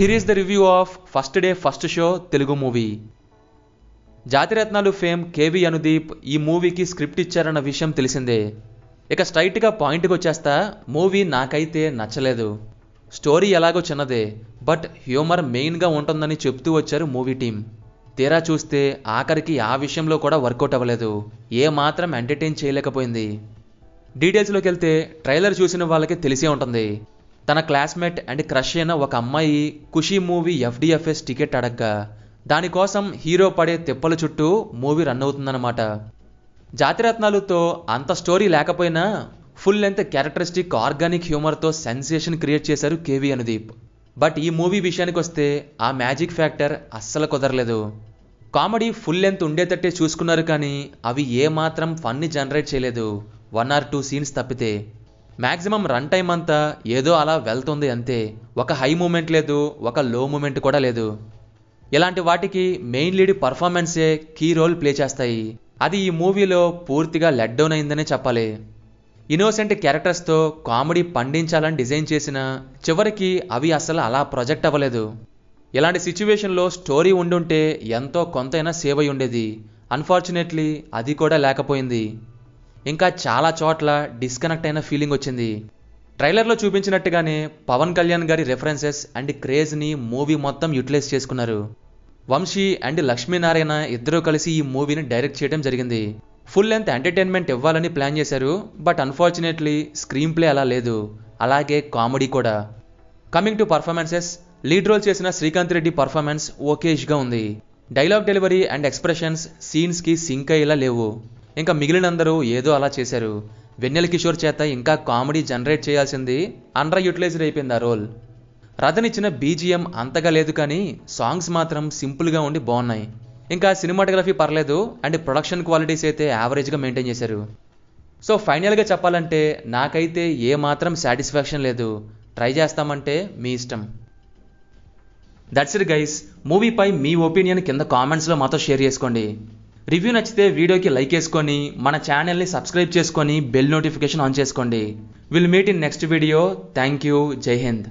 here is the review of first day first show Telugu movie Jathiratnalu fame KV Anudeep ఈ మూవీకి script ఇచ్చారన్న విషయం తెలిసిందే ఇక స్ట్రైట్గా పాయింట్కి వచ్చేస్తా మూవీ నాకైతే నచ్చలేదు స్టోరీ ఎలాగో చిన్నదే బట్ హ్యూమర్ మెయిన్గా ఉంటుందని చెప్తూ వచ్చారు మూవీ టీం తీరా చూస్తే ఆఖరికి ఆ విషయంలో కూడా వర్కౌట్ అవ్వలేదు ఏ మాత్రం ఎంటర్టైన్ చేయలేకపోయింది డీటెయిల్స్లోకి వెళ్తే ట్రైలర్ చూసిన వాళ్ళకి తెలిసే ఉంటుంది తన క్లాస్మేట్ అండ్ క్రష్ అయిన ఒక అమ్మాయి ఖుషి మూవీ ఎఫ్డిఎఫ్ఎస్ టికెట్ అడగ్గా దానికోసం హీరో పడే తెప్పల చుట్టూ మూవీ రన్ అవుతుందన్నమాట జాతిరత్నాలుతో అంత స్టోరీ లేకపోయినా ఫుల్ లెంత్ క్యారెక్టరిస్టిక్ ఆర్గానిక్ హ్యూమర్తో సెన్సేషన్ క్రియేట్ చేశారు కేవి అనుదీప్ బట్ ఈ మూవీ విషయానికి వస్తే ఆ మ్యాజిక్ ఫ్యాక్టర్ అస్సలు కుదరలేదు కామెడీ ఫుల్ లెంత్ ఉండేటట్టే చూసుకున్నారు కానీ అవి ఏమాత్రం ఫన్ని జనరేట్ చేయలేదు వన్ ఆర్ టూ సీన్స్ తప్పితే మ్యాక్సిమం రన్ టైం అంతా ఏదో అలా వెళ్తుంది అంతే ఒక హై మూమెంట్ లేదు ఒక లో మూమెంట్ కూడా లేదు ఇలాంటి వాటికి మెయిన్ లీడ్ పర్ఫార్మెన్సే కీ రోల్ ప్లే చేస్తాయి అది ఈ మూవీలో పూర్తిగా లెట్ డౌన్ అయిందనే చెప్పాలి ఇన్నోసెంట్ క్యారెక్టర్స్తో కామెడీ పండించాలని డిజైన్ చేసిన చివరికి అవి అసలు అలా ప్రొజెక్ట్ అవ్వలేదు ఇలాంటి సిచ్యువేషన్లో స్టోరీ ఉండుంటే ఎంతో కొంతైనా సేవ్ అయి ఉండేది అన్ఫార్చునేట్లీ అది కూడా లేకపోయింది ఇంకా చాలా చోట్ల డిస్కనెక్ట్ అయిన ఫీలింగ్ వచ్చింది ట్రైలర్లో చూపించినట్టుగానే పవన్ కళ్యాణ్ గారి రెఫరెన్సెస్ అండ్ క్రేజ్ని మూవీ మొత్తం యూటిలైజ్ చేసుకున్నారు వంశీ అండ్ లక్ష్మీనారాయణ ఇద్దరూ కలిసి ఈ మూవీని డైరెక్ట్ చేయడం జరిగింది ఫుల్ లెంత్ ఎంటర్టైన్మెంట్ ఇవ్వాలని ప్లాన్ చేశారు బట్ అన్ఫార్చునేట్లీ స్క్రీన్ ప్లే అలా లేదు అలాగే కామెడీ కూడా coming to performances lead role చేసిన శ్రీకాంత్ రెడ్డి పర్ఫార్మెన్స్ ఓకేష్గా ఉంది డైలాగ్ డెలివరీ అండ్ ఎక్స్ప్రెషన్స్ సీన్స్కి సింక్ అయ్యేలా లేవు ఇంకా మిగిలినందరూ ఏదో అలా చేశారు వెన్నెల కిషోర్ చేత ఇంకా కామెడీ జనరేట్ చేయాల్సింది అండర్ యూటిలైజ్డ్ అయిపోయింది ఆ రోల్ రతనిచ్చిన బీజిఎం అంతగా లేదు కానీ సాంగ్స్ మాత్రం సింపుల్గా ఉండి బాగున్నాయి ఇంకా సినిమాటోగ్రఫీ పర్లేదు అండ్ ప్రొడక్షన్ క్వాలిటీస్ అయితే యావరేజ్గా మెయింటైన్ చేశారు సో ఫైనల్గా చెప్పాలంటే నాకైతే ఏమాత్రం సాటిస్ఫాక్షన్ లేదు ట్రై చేస్తామంటే మీ ఇష్టం దట్స్ ఇట్ గైస్ మూవీపై మీ ఒపీనియన్ కింద కామెంట్స్లో మాతో షేర్ చేసుకోండి రివ్యూ నచ్చితే వీడియోకి లైక్ వేసుకొని మన ఛానల్ని సబ్స్క్రైబ్ చేసుకొని బెల్ నోటిఫికేషన్ ఆన్ చేసుకోండి will meet in next video thank you Jai Hind